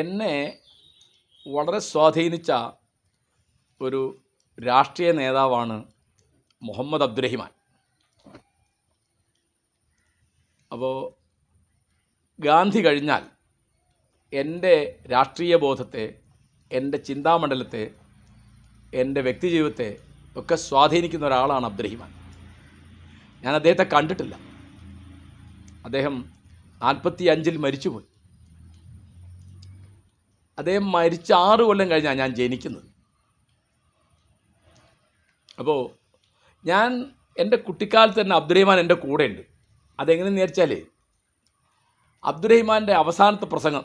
എന്നെ വളരെ സ്വാധീനിച്ച ഒരു രാഷ്ട്രീയ നേതാവാണ് മുഹമ്മദ് അബ്ദുറഹിമാൻ അപ്പോൾ ഗാന്ധി കഴിഞ്ഞാൽ എൻ്റെ രാഷ്ട്രീയ ബോധത്തെ എൻ്റെ ചിന്താമണ്ഡലത്തെ എൻ്റെ വ്യക്തിജീവിതത്തെ ഒക്കെ സ്വാധീനിക്കുന്ന ഒരാളാണ് അബ്ദുറഹിമാൻ ഞാൻ അദ്ദേഹത്തെ കണ്ടിട്ടില്ല അദ്ദേഹം നാൽപ്പത്തി അഞ്ചിൽ മരിച്ചുപോയി അദ്ദേഹം മരിച്ച ആറ് കൊല്ലം കഴിഞ്ഞാണ് ഞാൻ ജനിക്കുന്നത് അപ്പോൾ ഞാൻ എൻ്റെ കുട്ടിക്കാലത്ത് തന്നെ അബ്ദുറഹിമാൻ എൻ്റെ കൂടെയുണ്ട് അതെങ്ങനെയെന്ന് വെച്ചാൽ അബ്ദുറഹിമാൻ്റെ അവസാനത്തെ പ്രസംഗം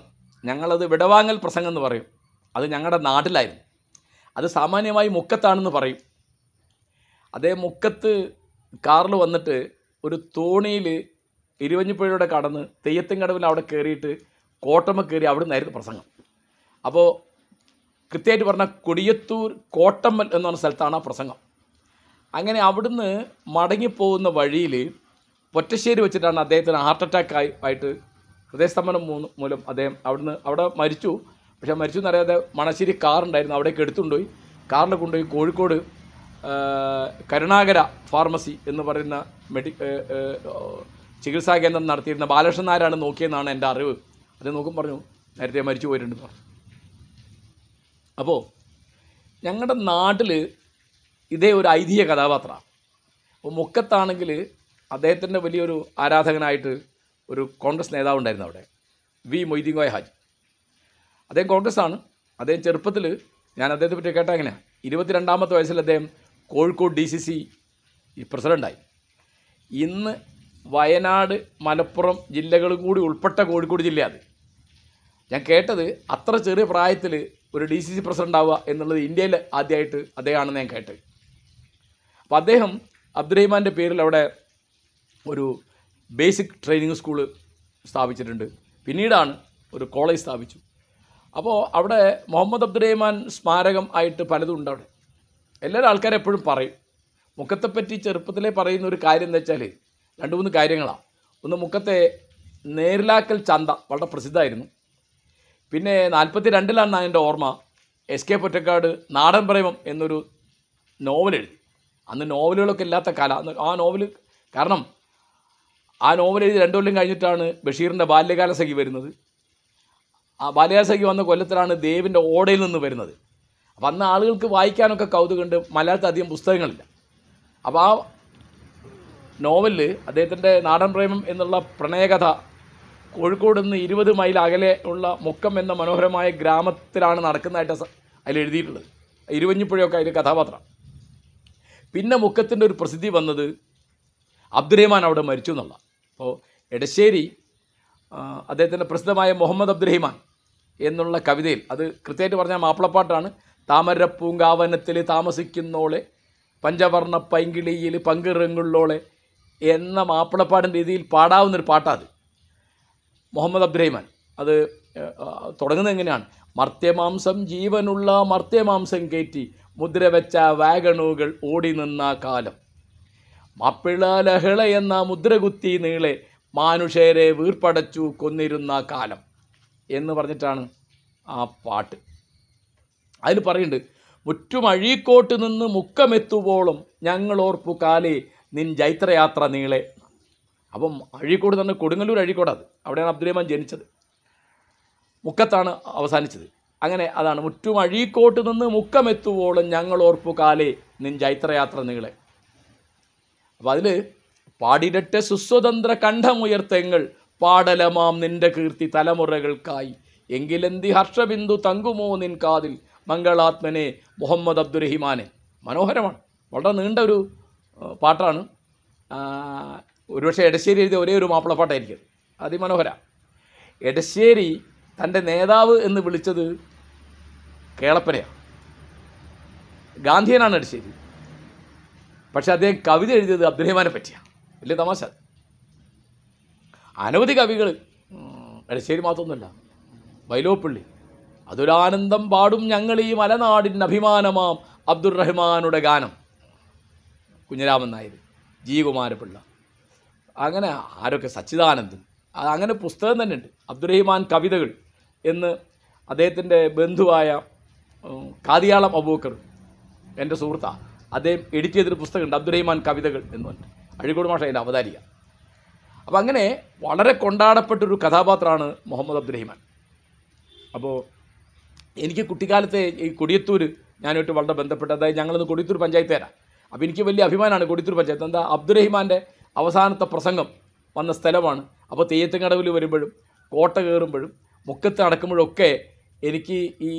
ഞങ്ങളത് വിടവാങ്ങൽ പ്രസംഗം എന്ന് പറയും അത് ഞങ്ങളുടെ നാട്ടിലായിരുന്നു അത് സാമാന്യമായി മുക്കത്താണെന്ന് പറയും അതേ മുക്കത്ത് കാറിൽ വന്നിട്ട് ഒരു തോണിയിൽ ഇരുവഞ്ഞിപ്പുഴയുടെ കടന്ന് തെയ്യത്തും കടവിൽ അവിടെ കയറിയിട്ട് കോട്ടമ്മ കയറി അവിടെ നിന്നായിരുന്നു പ്രസംഗം അപ്പോൾ കൃത്യമായിട്ട് പറഞ്ഞാൽ കൊടിയത്തൂർ കോട്ടമ്മൽ എന്ന് പറഞ്ഞ സ്ഥലത്താണ് ആ പ്രസംഗം അങ്ങനെ അവിടുന്ന് മടങ്ങിപ്പോകുന്ന വഴിയിൽ പൊറ്റശ്ശേരി വെച്ചിട്ടാണ് അദ്ദേഹത്തിന് ഹാർട്ട് അറ്റാക്ക് ആയി ആയിട്ട് ഹൃദയസ്തംഭനം മൂലം അദ്ദേഹം അവിടുന്ന് അവിടെ മരിച്ചു പക്ഷേ മരിച്ചു എന്നറിയാതെ മണശ്ശേരി കാറുണ്ടായിരുന്നു അവിടേക്ക് എടുത്തുകൊണ്ടുപോയി കാറിൽ കൊണ്ടുപോയി കോഴിക്കോട് കരുണാകര ഫാർമസി എന്ന് പറയുന്ന മെഡി ചികിത്സാ കേന്ദ്രം നടത്തിയിരുന്ന ബാലകൃഷ്ണനാരാണ് നോക്കിയെന്നാണ് എൻ്റെ അറിവ് അത് നോക്കും പറഞ്ഞു നേരത്തെ മരിച്ചു പോയിട്ടുണ്ട് പറഞ്ഞു അപ്പോൾ ഞങ്ങളുടെ നാട്ടിൽ ഇതേ ഒരു ഐതിഹ്യ കഥാപാത്രമാണ് അപ്പോൾ മുക്കത്താണെങ്കിൽ അദ്ദേഹത്തിൻ്റെ വലിയൊരു ആരാധകനായിട്ട് ഒരു കോൺഗ്രസ് നേതാവ് ഉണ്ടായിരുന്നു അവിടെ വി മൊയ്തീൻകോയ ഹാജി അദ്ദേഹം കോൺഗ്രസ്സാണ് അദ്ദേഹം ചെറുപ്പത്തിൽ ഞാൻ അദ്ദേഹത്തെ പറ്റി കേട്ട എങ്ങനെയാണ് ഇരുപത്തിരണ്ടാമത്തെ വയസ്സിൽ അദ്ദേഹം കോഴിക്കോട് ഡി സി സി പ്രസിഡൻ്റായി ഇന്ന് വയനാട് മലപ്പുറം ജില്ലകളും കൂടി ഉൾപ്പെട്ട കോഴിക്കോട് ജില്ലയാണ് ഞാൻ കേട്ടത് അത്ര ചെറിയ പ്രായത്തിൽ ഒരു ഡി സി സി പ്രസിഡൻ്റ് ആവുക എന്നുള്ളത് ഇന്ത്യയിൽ ആദ്യമായിട്ട് അദ്ദേഹമാണെന്ന് ഞാൻ കേട്ടത് അപ്പോൾ അദ്ദേഹം അബ്ദുറഹിമാൻ്റെ പേരിൽ അവിടെ ഒരു ബേസിക് ട്രെയിനിങ് സ്കൂൾ സ്ഥാപിച്ചിട്ടുണ്ട് പിന്നീടാണ് ഒരു കോളേജ് സ്ഥാപിച്ചു അപ്പോൾ അവിടെ മുഹമ്മദ് അബ്ദുറഹിമാൻ സ്മാരകം ആയിട്ട് പലതും ഉണ്ട് അവിടെ എല്ലാവരും ആൾക്കാരും എപ്പോഴും പറയും മുഖത്തെപ്പറ്റി ചെറുപ്പത്തിലേ പറയുന്ന ഒരു കാര്യം എന്താ വെച്ചാൽ രണ്ട് മൂന്ന് കാര്യങ്ങളാണ് ഒന്ന് മുഖത്തെ നേരിലാക്കൽ ചന്ത വളരെ പ്രസിദ്ധമായിരുന്നു പിന്നെ നാൽപ്പത്തി രണ്ടിലാണ് എൻ്റെ ഓർമ്മ എസ് കെ പൊറ്റക്കാട് നാടൻ പ്രേമം എന്നൊരു നോവൽ എഴുതി അന്ന് നോവലുകളൊക്കെ ഇല്ലാത്ത കാല ആ നോവൽ കാരണം ആ നോവൽ എഴുതി രണ്ടു കൊല്ലം കഴിഞ്ഞിട്ടാണ് ബഷീറിൻ്റെ ബാല്യകാലസഖി വരുന്നത് ആ ബാല്യകാലസഖി വന്ന കൊല്ലത്തിലാണ് ദേവിൻ്റെ ഓടയിൽ നിന്ന് വരുന്നത് അപ്പം അന്ന് ആളുകൾക്ക് വായിക്കാനൊക്കെ കൗതുകമുണ്ട് മലയാളത്തിൽ അധികം പുസ്തകങ്ങളില്ല അപ്പോൾ ആ നോവലിൽ അദ്ദേഹത്തിൻ്റെ നാടൻ പ്രേമം എന്നുള്ള പ്രണയകഥ കോഴിക്കോട് നിന്ന് ഇരുപത് മൈൽ അകലെ ഉള്ള മുക്കം എന്ന മനോഹരമായ ഗ്രാമത്തിലാണ് നടക്കുന്നതായിട്ട് അതിൽ എഴുതിയിട്ടുള്ളത് ഇരുവഞ്ഞിപ്പുഴയൊക്കെ അതിൽ കഥാപാത്രം പിന്നെ മുക്കത്തിൻ്റെ ഒരു പ്രസിദ്ധി വന്നത് അബ്ദുറഹിമാൻ അവിടെ മരിച്ചു എന്നുള്ള അപ്പോൾ എടശ്ശേരി അദ്ദേഹത്തിൻ്റെ പ്രസിദ്ധമായ മുഹമ്മദ് അബ്ദുറഹിമാൻ എന്നുള്ള കവിതയിൽ അത് കൃത്യമായിട്ട് പറഞ്ഞാൽ മാപ്പിളപ്പാട്ടാണ് താമര പൂങ്കാവനത്തിൽ താമസിക്കുന്നോളെ പഞ്ചവർണ്ണ പൈങ്കിളിയിൽ പങ്കിറങ്ങുള്ളോളെ എന്ന മാപ്പിളപ്പാടിൻ്റെ രീതിയിൽ പാടാവുന്നൊരു പാട്ടാണ് മുഹമ്മദ് അബ്ദുറഹിമാൻ അത് തുടങ്ങുന്നത് എങ്ങനെയാണ് മർത്യമാംസം ജീവനുള്ള മർത്യമാംസം കയറ്റി മുദ്ര വെച്ച വാഗണുകൾ ഓടി നിന്ന കാലം മാപ്പിള ലഹള എന്ന മുദ്രകുത്തി നീളെ മാനുഷേരെ വീർപ്പടച്ചു കൊന്നിരുന്ന കാലം എന്ന് പറഞ്ഞിട്ടാണ് ആ പാട്ട് അതിൽ പറയുന്നുണ്ട് മുറ്റുമഴീക്കോട്ട് നിന്ന് മുക്കമെത്തുവോളം ഞങ്ങളോർപ്പു കാലേ നിൻ ജൈത്രയാത്ര നീളെ അപ്പം അഴീക്കോട് തന്നെ കൊടുങ്ങല്ലൂർ അഴീക്കോടാത് അവിടെയാണ് അബ്ദുറഹ്മാൻ ജനിച്ചത് മുക്കത്താണ് അവസാനിച്ചത് അങ്ങനെ അതാണ് മുറ്റും അഴീക്കോട്ട് നിന്ന് മുക്കമെത്തുവോളം ഞങ്ങൾ ഓർപ്പു കാലേ നിൻ ജൈത്രയാത്ര നിങ്ങളെ അപ്പം അതിൽ പാടിരട്ടെ സുസ്വതന്ത്ര കണ്ഠമുയർത്തെങ്ങൾ പാടലമാം നിന്റെ കീർത്തി തലമുറകൾക്കായി എങ്കിലെന്തി ഹർഷബിന്ദു തങ്കുമോ നിൻ കാതിൽ മംഗളാത്മനെ മുഹമ്മദ് അബ്ദുറഹിമാനെ മനോഹരമാണ് വളരെ നീണ്ട ഒരു പാട്ടാണ് ഒരുപക്ഷെ എടശ്ശേരി എഴുതിയ ഒരേ ഒരു മാപ്പിളപ്പാട്ടായിരിക്കും അതിമനോഹര എടശ്ശേരി തൻ്റെ നേതാവ് എന്ന് വിളിച്ചത് കേളപ്പനെയാണ് ഗാന്ധിയനാണ് എടശ്ശേരി പക്ഷെ അദ്ദേഹം കവിത എഴുതിയത് അബ്ദുറഹ്മാനെ പറ്റിയാണ് വലിയ തമാശ അനവധി കവികൾ എടശ്ശേരി മാത്രമൊന്നുമല്ല വൈലോപ്പള്ളി അതൊരാനന്ദം പാടും ഞങ്ങൾ ഈ മലനാടിൻ്റെ അഭിമാനമാം അബ്ദുറഹ്മാനുടെ ഗാനം കുഞ്ഞരാമൻ നായർ ജി കുമാരപിള്ള അങ്ങനെ ആരൊക്കെ സച്ചിദാനന്ദൻ അങ്ങനെ പുസ്തകം തന്നെ ഉണ്ട് അബ്ദുറഹിമാൻ കവിതകൾ എന്ന് അദ്ദേഹത്തിൻ്റെ ബന്ധുവായ കാതിയാളം അബൂക്കർ എൻ്റെ സുഹൃത്താണ് അദ്ദേഹം എഡിറ്റ് ചെയ്തൊരു പുസ്തകമുണ്ട് അബ്ദുറഹിമാൻ കവിതകൾ എന്ന് പറഞ്ഞിട്ട് അഴികോട് മാഷ എൻ്റെ അവതാരിക അപ്പോൾ അങ്ങനെ വളരെ കൊണ്ടാടപ്പെട്ടൊരു കഥാപാത്രമാണ് മുഹമ്മദ് അബ്ദുറഹിമാൻ അപ്പോൾ എനിക്ക് കുട്ടിക്കാലത്തെ ഈ കൊടിയത്തൂർ ഞാനായിട്ട് വളരെ ബന്ധപ്പെട്ട് അതായത് ഞങ്ങളിന്ന് കൊടിയത്തൂർ തരാം അപ്പോൾ എനിക്ക് വലിയ അഭിമാനമാണ് കൊടിയത്തൂർ പഞ്ചായത്ത് എന്താ അബ്ദുറഹിമാൻ്റെ അവസാനത്തെ പ്രസംഗം വന്ന സ്ഥലമാണ് അപ്പോൾ തെയ്യത്തുംകടവിൽ വരുമ്പോഴും കോട്ട കയറുമ്പോഴും മുക്കത്ത് അടക്കുമ്പോഴൊക്കെ എനിക്ക് ഈ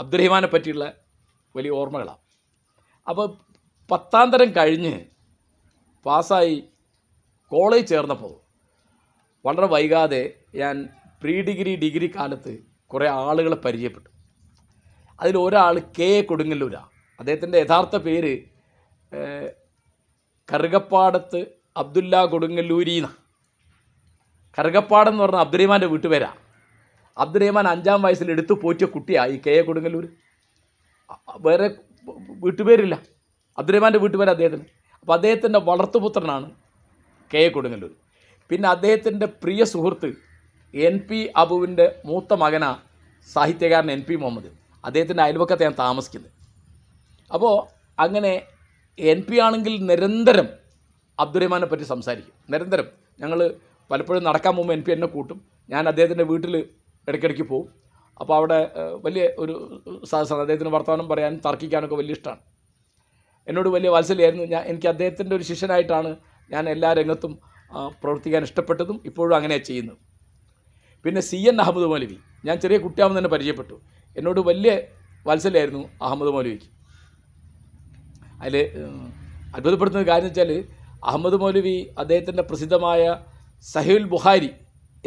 അബ്ദുറഹിമാനെ പറ്റിയുള്ള വലിയ ഓർമ്മകളാണ് അപ്പോൾ പത്താം തരം കഴിഞ്ഞ് പാസ്സായി കോളേജ് ചേർന്നപ്പോൾ വളരെ വൈകാതെ ഞാൻ പ്രീ ഡിഗ്രി ഡിഗ്രി കാലത്ത് കുറേ ആളുകളെ പരിചയപ്പെട്ടു അതിൽ ഒരാൾ കെ കൊടുങ്ങല്ലൂരാണ് അദ്ദേഹത്തിൻ്റെ യഥാർത്ഥ പേര് കറുകപ്പാടത്ത് അബ്ദുല്ല കറുകപ്പാടം എന്ന് പറഞ്ഞാൽ അബ്ദുറഹിമാൻ്റെ വീട്ടുപേരാണ് അബ്ദുറഹിമാൻ അഞ്ചാം വയസ്സിൽ എടുത്തു പോറ്റിയ കുട്ടിയാണ് ഈ കെ എ കൊടുങ്ങല്ലൂർ വേറെ വീട്ടുപേരില്ല അബ്ദുറഹിമാൻ്റെ വീട്ടുപേര് അദ്ദേഹത്തിന് അപ്പോൾ അദ്ദേഹത്തിൻ്റെ വളർത്തുപുത്രനാണ് കെ എ കൊടുങ്ങല്ലൂർ പിന്നെ അദ്ദേഹത്തിൻ്റെ പ്രിയ സുഹൃത്ത് എൻ പി അബുവിൻ്റെ മൂത്ത മകനാണ് സാഹിത്യകാരൻ എൻ പി മുഹമ്മദ് അദ്ദേഹത്തിൻ്റെ അയൽവക്കത്തെയാണ് താമസിക്കുന്നത് അപ്പോൾ അങ്ങനെ എൻ പി ആണെങ്കിൽ നിരന്തരം അബ്ദുറഹ്മാനെ പറ്റി സംസാരിക്കും നിരന്തരം ഞങ്ങൾ പലപ്പോഴും നടക്കാൻ പോകുമ്പോൾ എൻ പി എന്നെ കൂട്ടും ഞാൻ അദ്ദേഹത്തിൻ്റെ വീട്ടിൽ ഇടയ്ക്കിടയ്ക്ക് പോകും അപ്പോൾ അവിടെ വലിയ ഒരു സദസ്സാണ് അദ്ദേഹത്തിന് വർത്തമാനം പറയാനും തർക്കിക്കാനൊക്കെ വലിയ ഇഷ്ടമാണ് എന്നോട് വലിയ വാത്സല്യമായിരുന്നു ഞാൻ എനിക്ക് അദ്ദേഹത്തിൻ്റെ ഒരു ശിഷ്യനായിട്ടാണ് ഞാൻ എല്ലാ രംഗത്തും പ്രവർത്തിക്കാൻ ഇഷ്ടപ്പെട്ടതും ഇപ്പോഴും അങ്ങനെ ചെയ്യുന്നത് പിന്നെ സി എൻ അഹമ്മദ് മൗലവി ഞാൻ ചെറിയ കുട്ടിയാവുമ്പോൾ തന്നെ പരിചയപ്പെട്ടു എന്നോട് വലിയ വാത്സല്യമായിരുന്നു അഹമ്മദ് മൗലവിക്ക് അതിൽ അത്ഭുതപ്പെടുന്ന കാര്യം വെച്ചാൽ അഹമ്മദ് മൗലവി അദ്ദേഹത്തിൻ്റെ പ്രസിദ്ധമായ സഹീൽ ബുഹാരി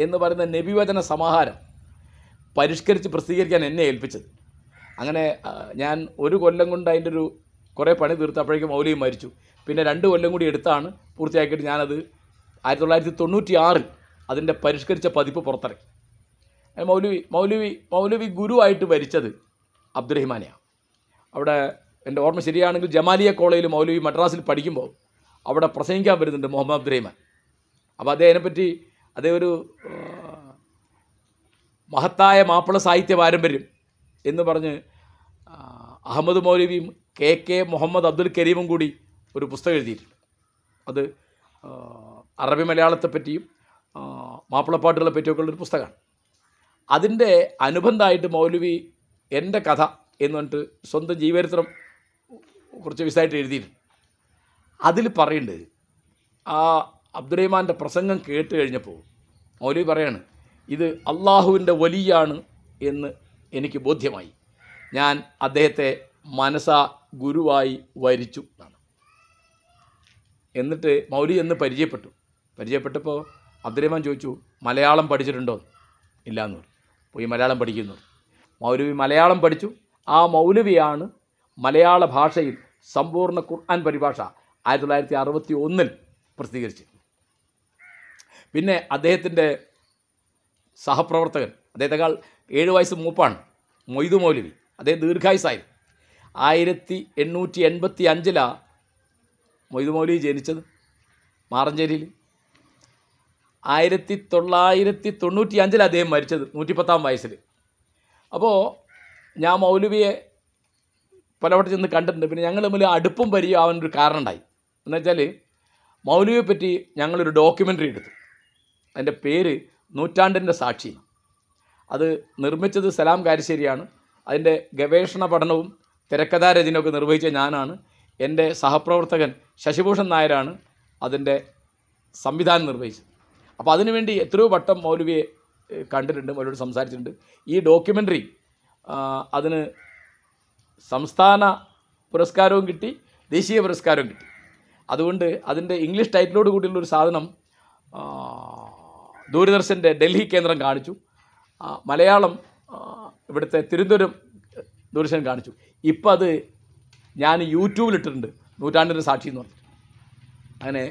എന്ന് പറയുന്ന നബിവചന സമാഹാരം പരിഷ്കരിച്ച് പ്രസിദ്ധീകരിക്കാൻ എന്നെ ഏൽപ്പിച്ചത് അങ്ങനെ ഞാൻ ഒരു കൊല്ലം കൊണ്ട് അതിൻ്റെ ഒരു കുറേ പണി തീർത്തപ്പോഴേക്കും മൗലവി മരിച്ചു പിന്നെ രണ്ട് കൊല്ലം കൂടി എടുത്താണ് പൂർത്തിയാക്കിയിട്ട് ഞാനത് ആയിരത്തി തൊള്ളായിരത്തി തൊണ്ണൂറ്റി ആറിൽ അതിൻ്റെ പരിഷ്കരിച്ച പതിപ്പ് പുറത്തിറക്കി മൗലവി മൗലവി മൗലവി ഗുരുവായിട്ട് മരിച്ചത് അബ്ദുറഹിമാനെയാണ് അവിടെ എൻ്റെ ഓർമ്മ ശരിയാണെങ്കിൽ ജമാലിയ കോളേജിൽ മൗലവി മദ്രാസിൽ പഠിക്കുമ്പോൾ അവിടെ പ്രസംഗിക്കാൻ വരുന്നുണ്ട് മുഹമ്മദ് അബ്ദുറഹിമാൻ അപ്പോൾ അദ്ദേഹത്തിനെപ്പറ്റി പറ്റി അദ്ദേഹം ഒരു മഹത്തായ മാപ്പിള സാഹിത്യ പാരമ്പര്യം എന്ന് പറഞ്ഞ് അഹമ്മദ് മൗലവിയും കെ കെ മുഹമ്മദ് അബ്ദുൽ കരീമും കൂടി ഒരു പുസ്തകം എഴുതിയിട്ടുണ്ട് അത് അറബി മലയാളത്തെപ്പറ്റിയും മാപ്പിളപ്പാട്ടുകളെ പറ്റിയൊക്കെ ഉള്ളൊരു പുസ്തകമാണ് അതിൻ്റെ അനുബന്ധമായിട്ട് മൗലവി എൻ്റെ കഥ എന്ന് പറഞ്ഞിട്ട് സ്വന്തം ജീവചരിത്രം കുറച്ച് വിസായിട്ട് എഴുതിയിട്ടുണ്ട് അതിൽ പറയുന്നുണ്ട് ആ അബ്ദുറഹ്മാൻ്റെ പ്രസംഗം കേട്ട് കഴിഞ്ഞപ്പോൾ മൗലവി പറയാണ് ഇത് അള്ളാഹുവിൻ്റെ വലിയാണ് എന്ന് എനിക്ക് ബോധ്യമായി ഞാൻ അദ്ദേഹത്തെ മനസാ ഗുരുവായി വരിച്ചു എന്നാണ് എന്നിട്ട് മൗലി എന്ന് പരിചയപ്പെട്ടു പരിചയപ്പെട്ടപ്പോൾ അബ്ദുറഹ്മാൻ ചോദിച്ചു മലയാളം പഠിച്ചിട്ടുണ്ടോ ഇല്ല എന്ന് പറഞ്ഞു പോയി മലയാളം പഠിക്കുന്നു മൗലവി മലയാളം പഠിച്ചു ആ മൗലവിയാണ് മലയാള ഭാഷയിൽ സമ്പൂർണ്ണ ഖുർആൻ പരിഭാഷ ആയിരത്തി തൊള്ളായിരത്തി അറുപത്തി ഒന്നിൽ പ്രസിദ്ധീകരിച്ചു പിന്നെ അദ്ദേഹത്തിൻ്റെ സഹപ്രവർത്തകൻ അദ്ദേഹത്തെക്കാൾ ഏഴ് വയസ്സ് മൂപ്പാണ് മൊയ്തു മൗലവി അദ്ദേഹം ദീർഘായുസായിരുന്നു ആയിരത്തി എണ്ണൂറ്റി എൺപത്തി അഞ്ചിലാണ് മൊയ്തു മൗലവി ജനിച്ചത് മാറഞ്ചേരിയിൽ ആയിരത്തി തൊള്ളായിരത്തി തൊണ്ണൂറ്റി അഞ്ചിൽ അദ്ദേഹം മരിച്ചത് നൂറ്റിപ്പത്താം വയസ്സിൽ അപ്പോൾ ഞാൻ മൗലവിയെ പലവട്ടം ചെന്ന് കണ്ടിട്ടുണ്ട് പിന്നെ ഞങ്ങൾ തമ്മിൽ അടുപ്പം പരിചയം ആവാനൊരു കാരണമുണ്ടായി എന്ന് വെച്ചാൽ മൗലവിയെ പറ്റി ഞങ്ങളൊരു ഡോക്യുമെൻ്ററി എടുത്തു അതിൻ്റെ പേര് നൂറ്റാണ്ടിൻ്റെ സാക്ഷി അത് നിർമ്മിച്ചത് സലാം കാരിശ്ശേരിയാണ് അതിൻ്റെ ഗവേഷണ പഠനവും തിരക്കഥാരചനയൊക്കെ നിർവഹിച്ച ഞാനാണ് എൻ്റെ സഹപ്രവർത്തകൻ ശശിഭൂഷൺ നായരാണ് അതിൻ്റെ സംവിധാനം നിർവഹിച്ചത് അപ്പോൾ അതിനുവേണ്ടി എത്രയോ വട്ടം മൗലവിയെ കണ്ടിട്ടുണ്ട് മൗലവിയോട് സംസാരിച്ചിട്ടുണ്ട് ഈ ഡോക്യുമെൻ്ററി അതിന് സംസ്ഥാന പുരസ്കാരവും കിട്ടി ദേശീയ പുരസ്കാരവും കിട്ടി അതുകൊണ്ട് അതിൻ്റെ ഇംഗ്ലീഷ് ടൈറ്റിലോട് കൂടിയുള്ളൊരു സാധനം ദൂരദർശൻ്റെ ഡൽഹി കേന്ദ്രം കാണിച്ചു മലയാളം ഇവിടുത്തെ തിരുവനന്തപുരം ദൂരദർശൻ കാണിച്ചു ഇപ്പം അത് ഞാൻ യൂട്യൂബിലിട്ടിട്ടുണ്ട് നൂറ്റാണ്ടിൻ്റെ സാക്ഷി എന്ന് പറഞ്ഞു അങ്ങനെ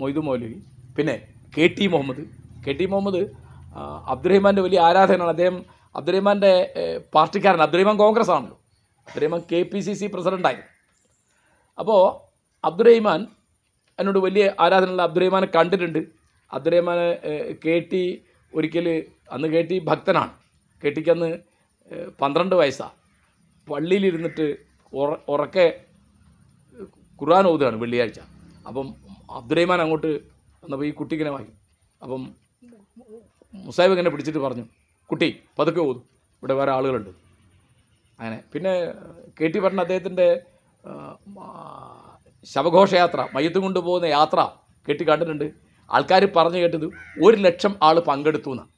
മൊയ്തു മൗലവി പിന്നെ K T Muhammad K T Muhammad അബ്ദുറഹിമാൻ്റെ വലിയ ആരാധകനാണ് അദ്ദേഹം അബ്ദുറഹിമാൻ്റെ പാർട്ടിക്കാരൻ അബ്ദുറഹിമാൻ കോൺഗ്രസ് ആണല്ലോ Abdurahiman K P C C പ്രസിഡൻ്റായി അപ്പോൾ അബ്ദുറഹിമാൻ എന്നോട് വലിയ ആരാധനയുള്ള അബ്ദുറഹിമാനെ കണ്ടിട്ടുണ്ട് അബ്ദുറഹിമാനെ കെ ടി ഒരിക്കൽ അന്ന് കെ ടി ഭക്തനാണ് കെ ടിക്ക് അന്ന് പന്ത്രണ്ട് വയസ്സാണ് പള്ളിയിലിരുന്നിട്ട് ഉറ ഉറക്കെ ഖുർആൻ ഓതുകയാണ് വെള്ളിയാഴ്ച അപ്പം അബ്ദുറഹിമാൻ അങ്ങോട്ട് വന്നപ്പോൾ ഈ കുട്ടിക്കിനെ വാങ്ങി അപ്പം മുസാഹിബ് ഇങ്ങനെ പിടിച്ചിട്ട് പറഞ്ഞു കുട്ടി പതുക്കെ ഓതും ഇവിടെ വേറെ ആളുകളുണ്ട് അങ്ങനെ പിന്നെ കെ ടി ഭട്ടൻ അദ്ദേഹത്തിൻ്റെ ശവഘോഷയാത്ര മയ്യത്ത് കൊണ്ടുപോകുന്ന യാത്ര കെട്ടി കണ്ടിട്ടുണ്ട് ആൾക്കാർ പറഞ്ഞു കേട്ടത് ഒരു ലക്ഷം ആൾ പങ്കെടുത്തു എന്നാണ്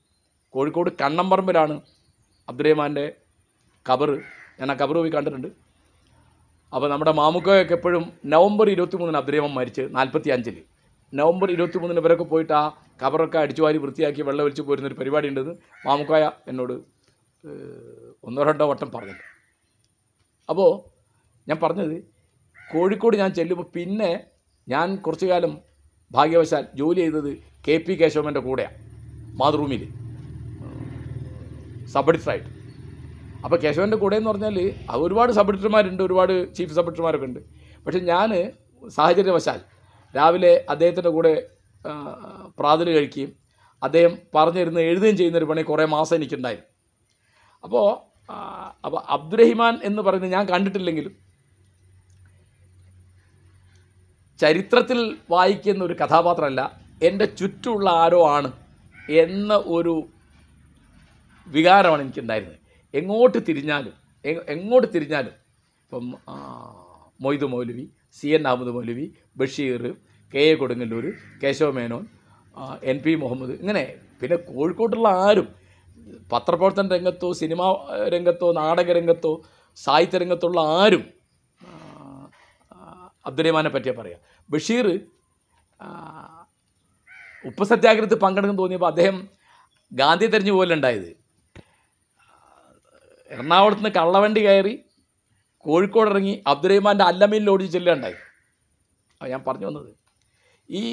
കോഴിക്കോട് കണ്ണമ്പറമ്പിലാണ് അബ്ദുറഹ്മാൻ്റെ കബർ ഞാൻ ആ കബർ പോയി കണ്ടിട്ടുണ്ട് അപ്പോൾ നമ്മുടെ മാമുക്കയൊക്കെ എപ്പോഴും നവംബർ ഇരുപത്തി മൂന്നിന് അബ്ദുറഹ്മാൻ മരിച്ച് നാൽപ്പത്തി അഞ്ചിൽ നവംബർ ഇരുപത്തി മൂന്നിന് ഇവരൊക്കെ പോയിട്ട് ആ കബറൊക്കെ അടിച്ചു വാരി വൃത്തിയാക്കി വെള്ളം ഒഴിച്ച് പോരുന്നൊരു പരിപാടി ഉണ്ടെന്ന് മാമുക്കായ എന്നോട് ഒന്നോ രണ്ടോ വട്ടം പറഞ്ഞിട്ടുണ്ട് അപ്പോൾ ഞാൻ പറഞ്ഞത് കോഴിക്കോട് ഞാൻ ചെല്ലുമ്പോൾ പിന്നെ ഞാൻ കുറച്ചു കാലം ഭാഗ്യവശാൽ ജോലി ചെയ്തത് കെ പി കേശവൻ്റെ കൂടെയാണ് മാതൃഭൂമിയിൽ സബ് എഡിറ്ററായിട്ട് അപ്പോൾ കേശവൻ്റെ കൂടെ എന്ന് പറഞ്ഞാൽ ഒരുപാട് സബ് എഡിറ്റർമാരുണ്ട് ഒരുപാട് ചീഫ് സബ് എഡിറ്റർമാരൊക്കെ ഉണ്ട് പക്ഷേ ഞാൻ സാഹചര്യവശാൽ രാവിലെ അദ്ദേഹത്തിൻ്റെ കൂടെ പ്രാതൽ കഴിക്കുകയും അദ്ദേഹം പറഞ്ഞിരുന്ന് എഴുതുകയും ചെയ്യുന്നൊരു പണി കുറേ മാസം എനിക്കുണ്ടായിരുന്നു അപ്പോൾ അപ്പോൾ അബ്ദുറഹിമാൻ എന്ന് പറയുന്നത് ഞാൻ കണ്ടിട്ടില്ലെങ്കിലും ചരിത്രത്തിൽ വായിക്കുന്ന ഒരു കഥാപാത്രമല്ല എൻ്റെ ചുറ്റുമുള്ള ആരോ ആണ് എന്ന ഒരു വികാരമാണ് എനിക്കുണ്ടായിരുന്നത് എങ്ങോട്ട് തിരിഞ്ഞാലും എങ്ങോട്ട് തിരിഞ്ഞാലും ഇപ്പം Moidu Maulavi C N Ahmad Maulavi Basheer K A Kodungallur Keshava Menon N P Muhammad ഇങ്ങനെ പിന്നെ കോഴിക്കോട്ടുള്ള ആരും പത്രപ്രവർത്തന രംഗത്തോ സിനിമാ രംഗത്തോ നാടക രംഗത്തോ സാഹിത്യ രംഗത്തുള്ള ആരും അബ്ദുറഹ്മാനെ പറ്റിയാൽ പറയാം ബഷീർ ഉപ്പസത്യാഗ്രഹത്തിൽ പങ്കെടുക്കാൻ തോന്നിയപ്പോൾ അദ്ദേഹം ഗാന്ധി തെരഞ്ഞു പോലെ ഉണ്ടായത് എറണാകുളത്ത് നിന്ന് കള്ളവണ്ടി കയറി കോഴിക്കോട് ഇറങ്ങി അബ്ദുറഹ്മാൻ്റെ അല്ലമ്മയിൽ ഓടിച്ച് ചെല്ലുകയുണ്ടായി അപ്പോൾ ഞാൻ പറഞ്ഞു വന്നത് ഈ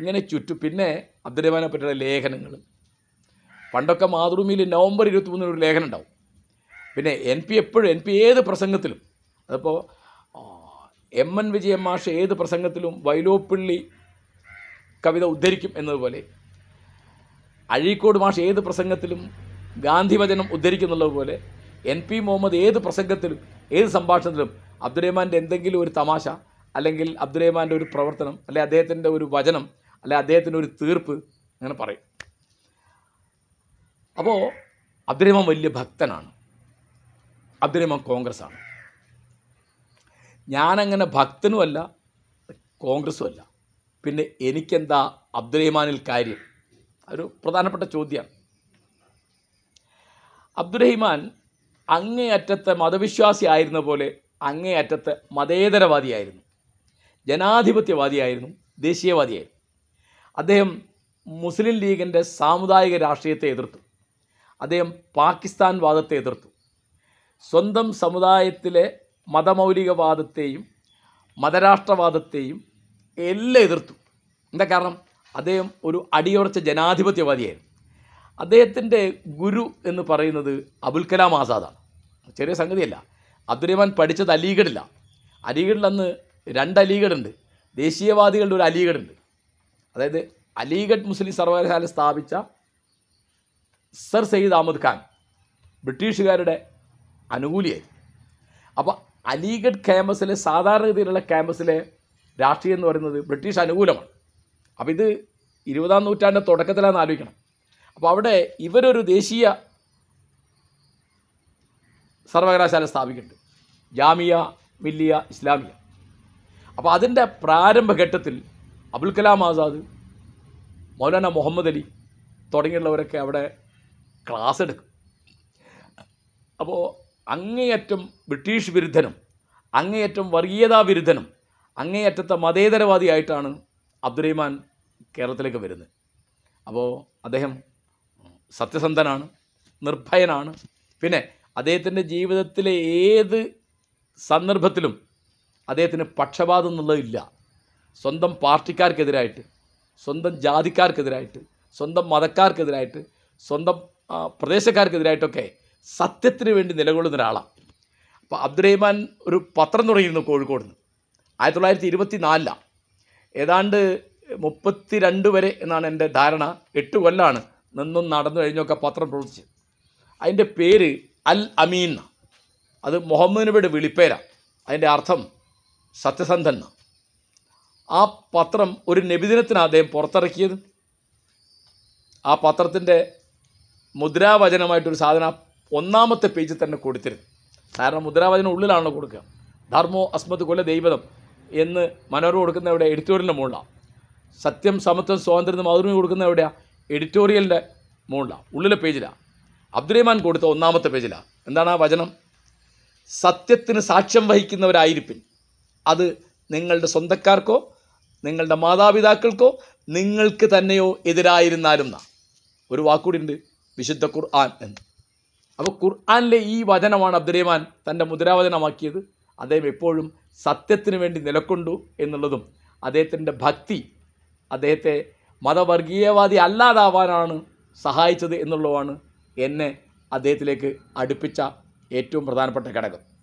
ഇങ്ങനെ ചുറ്റു പിന്നെ അബ്ദുറഹ്മാനെ പറ്റിയുള്ള ലേഖനങ്ങളും പണ്ടൊക്കെ മാതൃഭൂമിയിൽ നവംബർ മൂന്നിന് ഒരു ലേഖനം ഉണ്ടാവും പിന്നെ എൻ പി എപ്പോഴും എൻ പി ഏത് പ്രസംഗത്തിലും അതിപ്പോൾ എം എൻ വിജയൻ മാഷ് ഏത് പ്രസംഗത്തിലും വൈലോപ്പിള്ളി കവിത ഉദ്ധരിക്കും എന്നതുപോലെ അഴീക്കോട് മാഷ് ഏത് പ്രസംഗത്തിലും ഗാന്ധി വചനം ഉദ്ധരിക്കുന്നുള്ളതുപോലെ എൻ പി മുഹമ്മദ് ഏത് പ്രസംഗത്തിലും ഏത് സംഭാഷണത്തിലും അബ്ദുറഹ്മാൻ്റെ എന്തെങ്കിലും ഒരു തമാശ അല്ലെങ്കിൽ അബ്ദുറഹ്മാൻ്റെ ഒരു പ്രവർത്തനം അല്ലെങ്കിൽ അദ്ദേഹത്തിൻ്റെ ഒരു വചനം അല്ലെങ്കിൽ അദ്ദേഹത്തിൻ്റെ ഒരു തീർപ്പ് അങ്ങനെ പറയും അപ്പോൾ അബ്ദുറഹിമാൻ വലിയ ഭക്തനാണ് അബ്ദുറഹിമാൻ കോൺഗ്രസ്സാണ് ഞാനങ്ങനെ ഭക്തനുമല്ല കോൺഗ്രസ്സും അല്ല പിന്നെ എനിക്കെന്താ അബ്ദുറഹിമാനിൽ കാര്യം ഒരു പ്രധാനപ്പെട്ട ചോദ്യമാണ് അബ്ദുറഹിമാൻ അങ്ങേയറ്റത്തെ മതവിശ്വാസി ആയിരുന്ന പോലെ അങ്ങേയറ്റത്തെ മതേതരവാദിയായിരുന്നു ജനാധിപത്യവാദിയായിരുന്നു ദേശീയവാദിയായിരുന്നു അദ്ദേഹം മുസ്ലിം ലീഗിൻ്റെ സാമുദായിക രാഷ്ട്രീയത്തെ എതിർത്തു അദ്ദേഹം പാകിസ്ഥാൻ വാദത്തെ എതിർത്തു സ്വന്തം സമുദായത്തിലെ മതമൗലികവാദത്തെയും മതരാഷ്ട്രവാദത്തെയും എല്ലാം എതിർത്തു എന്താ കാരണം അദ്ദേഹം ഒരു അടിയുറച്ച ജനാധിപത്യവാദിയായിരുന്നു അദ്ദേഹത്തിൻ്റെ ഗുരു എന്ന് പറയുന്നത് അബുൽ കലാം ആസാദാണ് ചെറിയ സംഗതിയല്ല അബ്ദുറഹ്മാൻ പഠിച്ചത് അലീഗഡില്ല അലീഗഡിൽ അന്ന് രണ്ട് അലീഗഡുണ്ട് ദേശീയവാദികളുടെ ഒരു അലീഗഡുണ്ട് അതായത് അലീഗഡ് മുസ്ലിം സർവകലാശാല സ്ഥാപിച്ച സർ സയ്യിദ് അഹമ്മദ് ഖാൻ ബ്രിട്ടീഷുകാരുടെ അനുകൂലിയായി അപ്പോൾ അലിഗഡ് ക്യാമ്പസിലെ സാധാരണഗതിയിലുള്ള ക്യാമ്പസിലെ രാഷ്ട്രീയം എന്ന് പറയുന്നത് ബ്രിട്ടീഷ് അനുകൂലമാണ് അപ്പോൾ ഇത് ഇരുപതാം നൂറ്റാണ്ടിൻ്റെ തുടക്കത്തിലാണെന്ന് ആലോചിക്കണം അപ്പോൾ അവിടെ ഇവരൊരു ദേശീയ സർവകലാശാല സ്ഥാപിക്കുന്നുണ്ട് ജാമിയ മില്ലിയ ഇസ്ലാമിയ അപ്പോൾ അതിൻ്റെ പ്രാരംഭഘട്ടത്തിൽ അബുൽ കലാം ആസാദ് മൗലാന മുഹമ്മദ് അലി തുടങ്ങിയുള്ളവരൊക്കെ അവിടെ ക്ലാസ് എടുക്കും അപ്പോൾ അങ്ങേയറ്റം ബ്രിട്ടീഷ് വിരുദ്ധനും അങ്ങേയറ്റം വർഗീയതാ വിരുദ്ധനും അങ്ങേയറ്റത്തെ മതേതരവാദിയായിട്ടാണ് അബ്ദുറഹിമാൻ കേരളത്തിലേക്ക് വരുന്നത് അപ്പോൾ അദ്ദേഹം സത്യസന്ധനാണ് നിർഭയനാണ് പിന്നെ അദ്ദേഹത്തിൻ്റെ ജീവിതത്തിലെ ഏത് സന്ദർഭത്തിലും അദ്ദേഹത്തിന് പക്ഷപാതം എന്നുള്ളതില്ല സ്വന്തം പാർട്ടിക്കാർക്കെതിരായിട്ട് സ്വന്തം ജാതിക്കാർക്കെതിരായിട്ട് സ്വന്തം മതക്കാർക്കെതിരായിട്ട് സ്വന്തം പ്രദേശക്കാർക്കെതിരായിട്ടൊക്കെ സത്യത്തിന് വേണ്ടി നിലകൊള്ളുന്ന ഒരാളാണ് അപ്പോൾ അബ്ദുറഹിമാൻ ഒരു പത്രം തുടങ്ങിയിരുന്നു കോഴിക്കോട് നിന്ന് ആയിരത്തി തൊള്ളായിരത്തി ഇരുപത്തി നാലിലാണ് ഏതാണ്ട് മുപ്പത്തി രണ്ട് വരെ എന്നാണ് എൻ്റെ ധാരണ എട്ട് കൊല്ലാണ് നിന്നും നടന്നു കഴിഞ്ഞൊക്കെ പത്രം പ്രവർത്തിച്ച് അതിൻ്റെ പേര് അൽ അമീൻ അത് മുഹമ്മദ് നബിയുടെ വിളിപ്പേരാണ് അതിൻ്റെ അർത്ഥം സത്യസന്ധൻ ആ പത്രം ഒരു നബിദിനത്തിനാണ് അദ്ദേഹം പുറത്തിറക്കിയത് ആ പത്രത്തിൻ്റെ മുദ്രാവചനമായിട്ടൊരു സാധനം ഒന്നാമത്തെ പേജിൽ തന്നെ കൊടുത്തിരുന്നു കാരണം മുദ്രാവചനം ഉള്ളിലാണല്ലോ കൊടുക്കുക ധർമ്മോ അസ്മത് കൊല്ല ദൈവതം എന്ന് മനോരമ കൊടുക്കുന്ന എവിടെ എഡിറ്റോറിയലിൻ്റെ മുകളിലാണ് സത്യം സമത്വം സ്വാതന്ത്ര്യം മാതൃമി കൊടുക്കുന്ന എവിടെയാണ് എഡിറ്റോറിയലിൻ്റെ മുകളിലാണ് ഉള്ളിലെ പേജിലാണ് അബ്ദുറഹ്മാൻ കൊടുത്ത ഒന്നാമത്തെ പേജിലാണ് എന്താണ് ആ വചനം സത്യത്തിന് സാക്ഷ്യം വഹിക്കുന്നവരായിരിപ്പിൻ അത് നിങ്ങളുടെ സ്വന്തക്കാർക്കോ നിങ്ങളുടെ മാതാപിതാക്കൾക്കോ നിങ്ങൾക്ക് തന്നെയോ എതിരായിരുന്നാലും ഒരു വാക്കുകൂടി ഉണ്ട് വിശുദ്ധ ഖുർആൻ എന്ന് അപ്പോൾ ഖുർആാനിലെ ഈ വചനമാണ് അബ്ദുറഹ്മാൻ തൻ്റെ മുദ്രാവചനമാക്കിയത് അദ്ദേഹം എപ്പോഴും സത്യത്തിന് വേണ്ടി നിലക്കൊണ്ടു എന്നുള്ളതും അദ്ദേഹത്തിൻ്റെ ഭക്തി അദ്ദേഹത്തെ മതവർഗീയവാദി അല്ലാതാവാനാണ് സഹായിച്ചത് എന്നുള്ളതാണ് എന്നെ അദ്ദേഹത്തിലേക്ക് അടുപ്പിച്ച ഏറ്റവും പ്രധാനപ്പെട്ട ഘടകം